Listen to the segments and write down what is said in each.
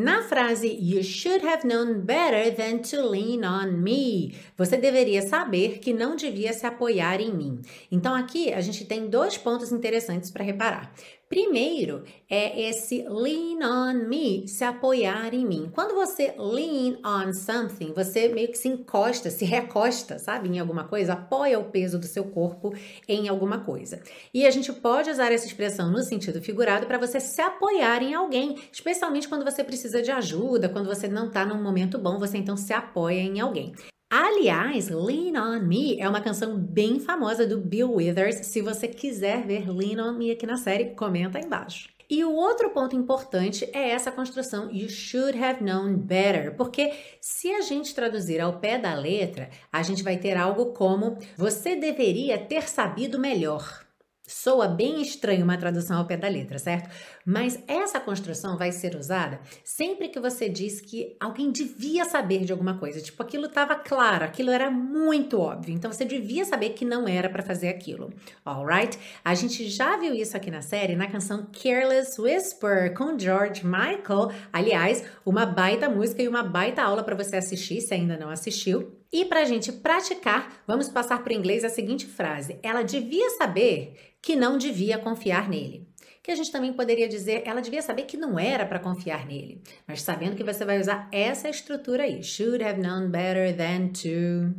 Na frase You should have known better than to lean on me, você deveria saber que não devia se apoiar em mim. Então aqui a gente tem dois pontos interessantes para reparar. Primeiro é esse lean on me, se apoiar em mim. Quando você lean on something, você meio que se encosta, se recosta, sabe, em alguma coisa, apoia o peso do seu corpo em alguma coisa. E a gente pode usar essa expressão no sentido figurado para você se apoiar em alguém, especialmente quando você precisa de ajuda, quando você não está num momento bom, você então se apoia em alguém. Aliás, Lean On Me é uma canção bem famosa do Bill Withers. Se você quiser ver Lean On Me aqui na série, comenta aí embaixo. E o outro ponto importante é essa construção You should have known better, porque se a gente traduzir ao pé da letra, a gente vai ter algo como Você deveria ter sabido melhor. Soa bem estranho uma tradução ao pé da letra, certo? Mas essa construção vai ser usada sempre que você diz que alguém devia saber de alguma coisa. Tipo, aquilo estava claro, aquilo era muito óbvio. Então você devia saber que não era para fazer aquilo. Alright? A gente já viu isso aqui na série na canção Careless Whisper com George Michael. Aliás, uma baita música e uma baita aula para você assistir se ainda não assistiu. E para a gente praticar, vamos passar para o inglês a seguinte frase: ela devia saber que não devia confiar nele. Que a gente também poderia dizer, ela devia saber que não era para confiar nele. Mas sabendo que você vai usar essa estrutura aí: should have known better than to.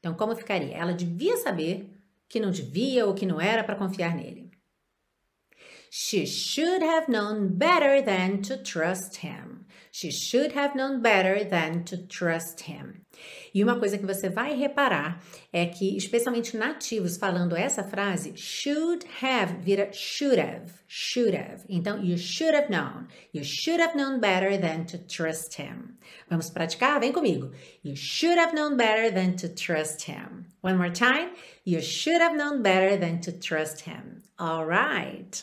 Então, como ficaria? Ela devia saber que não devia ou que não era para confiar nele. She should have known better than to trust him. She should have known better than to trust him. E uma coisa que você vai reparar é que, especialmente nativos falando essa frase, should have vira should have, should have. Então, you should have known. You should have known better than to trust him. Vamos praticar? Vem comigo. You should have known better than to trust him. One more time. You should have known better than to trust him. All right.